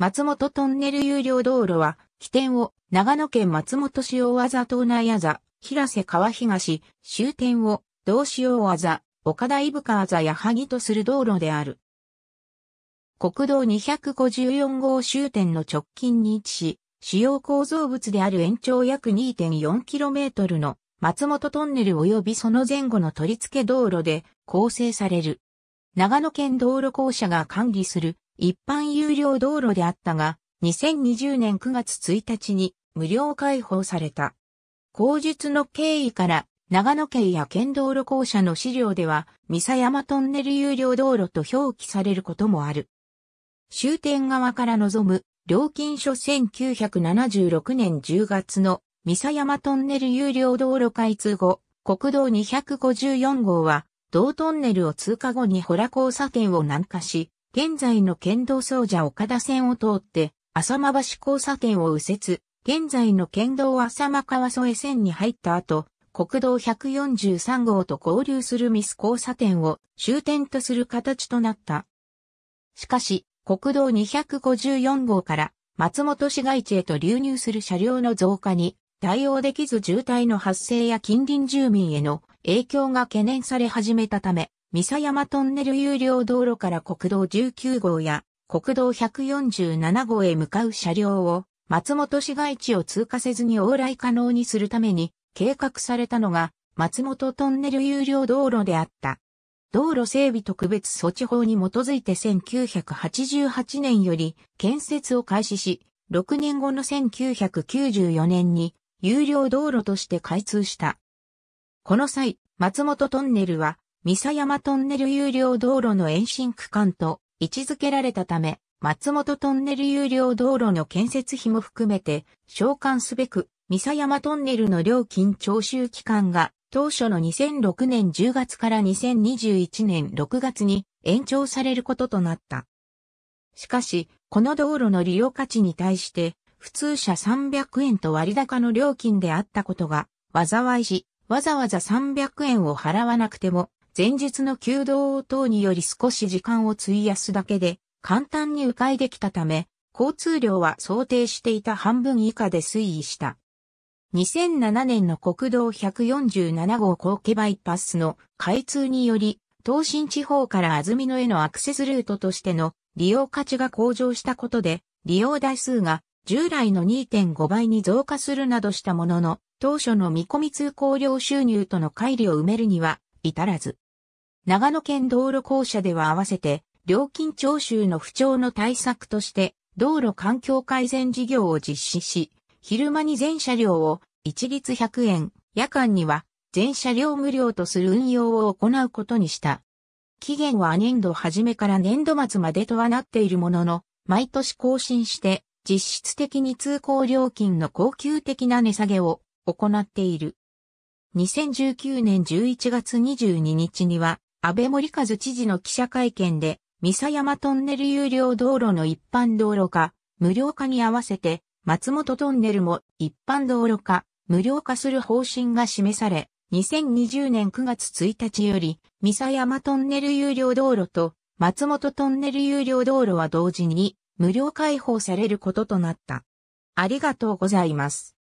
松本トンネル有料道路は、起点を長野県松本市大技東内技、平瀬川東、終点を道市大技、岡田伊深技や矢作とする道路である。国道254号終点の直近に位置し、主要構造物である延長約 2.4km の松本トンネル及びその前後の取り付け道路で構成される。長野県道路公社が管理する一般有料道路であったが、2020年9月1日に無料開放された。口述の経緯から、長野県や県道路公社の資料では、三佐山トンネル有料道路と表記されることもある。終点側から望む、料金所1976年10月の三佐山トンネル有料道路開通後、国道254号は、同トンネルを通過後にホラ交差点を南下し、現在の県道総社岡田線を通って、浅間橋交差点を右折、現在の県道浅間川添線に入った後、国道143号と交流するミス交差点を終点とする形となった。しかし、国道254号から松本市街地へと流入する車両の増加に対応できず渋滞の発生や近隣住民への影響が懸念され始めたため、三佐山トンネル有料道路から国道19号や国道147号へ向かう車両を松本市街地を通過せずに往来可能にするために計画されたのが松本トンネル有料道路であった。道路整備特別措置法に基づいて1988年より建設を開始し、6年後の1994年に有料道路として開通した。この際、松本トンネルは三佐山トンネル有料道路の延伸区間と位置づけられたため、松本トンネル有料道路の建設費も含めて、償還すべく、三佐山トンネルの料金徴収期間が、当初の2006年10月から2021年6月に延長されることとなった。しかし、この道路の利用価値に対して、普通車300円と割高の料金であったことが、災いし、わざわざ300円を払わなくても、前日の弓道等により少し時間を費やすだけで、簡単に迂回できたため、交通量は想定していた半分以下で推移した。2007年の国道147号後期バイパスの開通により、東進地方から安曇野へのアクセスルートとしての利用価値が向上したことで、利用台数が従来の2.5倍に増加するなどしたものの、当初の見込み通行料収入との乖離を埋めるには至らず。長野県道路公社では合わせて、料金徴収の不調の対策として、道路環境改善事業を実施し、昼間に全車両を一律100円、夜間には全車両無料とする運用を行うことにした。期限は年度初めから年度末までとはなっているものの、毎年更新して、実質的に通行料金の高級的な値下げを行っている。2019年11月22日には、安倍森和知事の記者会見で、三佐山トンネル有料道路の一般道路化、無料化に合わせて、松本トンネルも一般道路化、無料化する方針が示され、2020年9月1日より、三佐山トンネル有料道路と松本トンネル有料道路は同時に無料開放されることとなった。ありがとうございます。